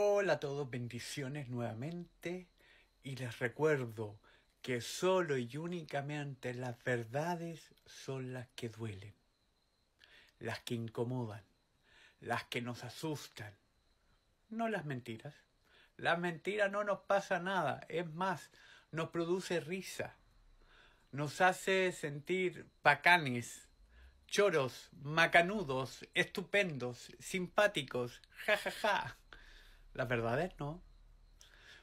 Hola a todos, bendiciones nuevamente y les recuerdo que solo y únicamente las verdades son las que duelen, las que incomodan, las que nos asustan, no las mentiras. Las mentiras no nos pasa nada, es más, nos produce risa, nos hace sentir bacanes, choros, macanudos, estupendos, simpáticos, jajaja. Ja, ja la verdad es no.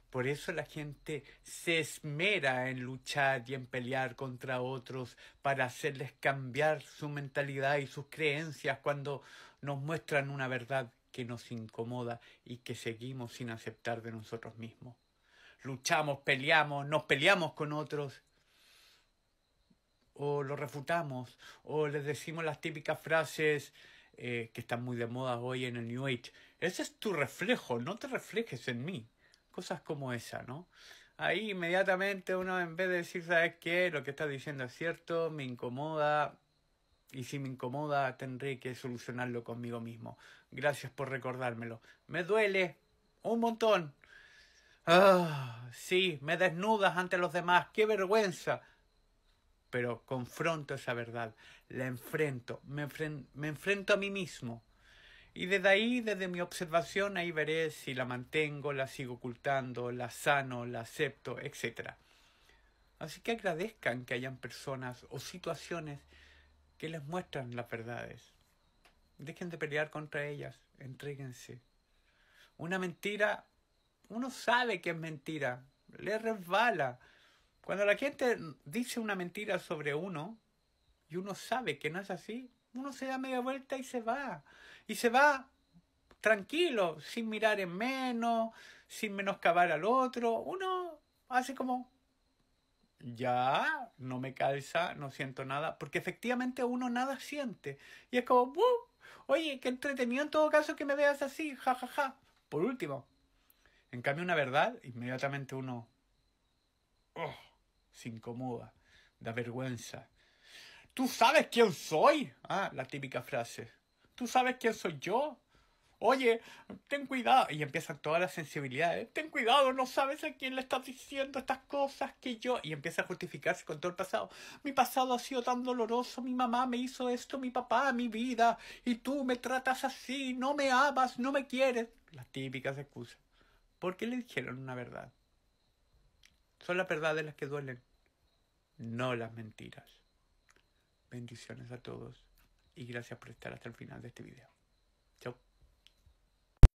Por eso la gente se esmera en luchar y en pelear contra otros para hacerles cambiar su mentalidad y sus creencias cuando nos muestran una verdad que nos incomoda y que seguimos sin aceptar de nosotros mismos. Luchamos, peleamos, nos peleamos con otros o lo refutamos o les decimos las típicas frases eh, que están muy de moda hoy en el New Age ese es tu reflejo, no te reflejes en mí. Cosas como esa, ¿no? Ahí inmediatamente uno en vez de decir, ¿sabes qué? Lo que estás diciendo es cierto, me incomoda, y si me incomoda tendré que solucionarlo conmigo mismo. Gracias por recordármelo. Me duele un montón. Ah, sí, me desnudas ante los demás, qué vergüenza. Pero confronto esa verdad, la enfrento, me, me enfrento a mí mismo. Y desde ahí, desde mi observación, ahí veré si la mantengo, la sigo ocultando, la sano, la acepto, etc. Así que agradezcan que hayan personas o situaciones que les muestran las verdades. Dejen de pelear contra ellas, entréguense. Una mentira, uno sabe que es mentira, le resbala. Cuando la gente dice una mentira sobre uno y uno sabe que no es así, uno se da media vuelta y se va. Y se va tranquilo, sin mirar en menos, sin menoscabar al otro. Uno hace como, ya, no me calza, no siento nada, porque efectivamente uno nada siente. Y es como, ¡buh! oye, qué entretenido en todo caso que me veas así, jajaja. Ja, ja. Por último, en cambio una verdad, inmediatamente uno oh, se incomoda, da vergüenza, ¿Tú sabes quién soy? Ah, la típica frase. ¿Tú sabes quién soy yo? Oye, ten cuidado. Y empiezan todas las sensibilidades. Ten cuidado, no sabes a quién le estás diciendo estas cosas que yo. Y empieza a justificarse con todo el pasado. Mi pasado ha sido tan doloroso. Mi mamá me hizo esto, mi papá, mi vida. Y tú me tratas así, no me amas, no me quieres. Las típicas excusas. ¿Por qué le dijeron una verdad? Son las verdades las que duelen, no las mentiras. Bendiciones a todos y gracias por estar hasta el final de este video. Chao.